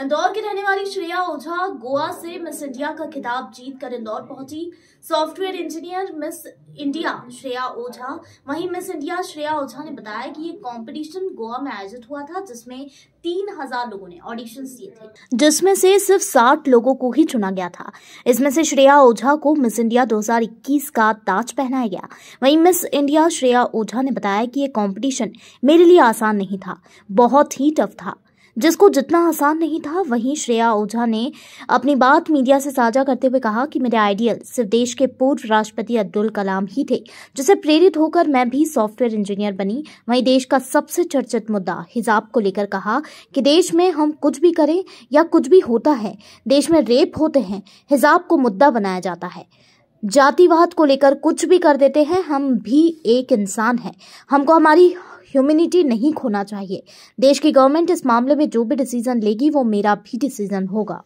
इंदौर की रहने वाली श्रेया ओझा गोवा से मिस इंडिया का खिताब जीत कर इंदौर पहुंची software engineer Miss India Shreya Ojha वहीं मिस इंडिया श्रेया ओझा ने बताया कि ये कंपटीशन गोवा में आयोजित हुआ था जिसमें तीन हजार लोगों ने ऑडिशन दिए थे जिसमें से सिर्फ साठ लोगों को ही चुना गया था इसमें से श्रेया ओझा को मिस इंडिया 2021 का ताज पहनाया गया वहीं मिस इंडिया श्रेया ओझा ने बताया कि ये कंपटीशन मेरे लिए आसान नहीं था बहुत ही टफ था जिसको जितना आसान नहीं था वहीं श्रेया ओझा ने अपनी बात मीडिया से साझा करते हुए कहा कि मेरे आइडियल सिर्फ देश के पूर्व राष्ट्रपति अब्दुल कलाम ही थे जिसे प्रेरित होकर मैं भी सॉफ्टवेयर इंजीनियर बनी वहीं देश का सबसे चर्चित मुद्दा हिजाब को लेकर कहा कि देश में हम कुछ भी करें या कुछ भी होता है देश में रेप होते हैं हिजाब को मुद्दा बनाया जाता है जातिवाद को लेकर कुछ भी कर देते हैं हम भी एक इंसान हैं हमको हमारी ह्यूमिनिटी नहीं खोना चाहिए देश की गवर्नमेंट इस मामले में जो भी डिसीजन लेगी वो मेरा भी डिसीजन होगा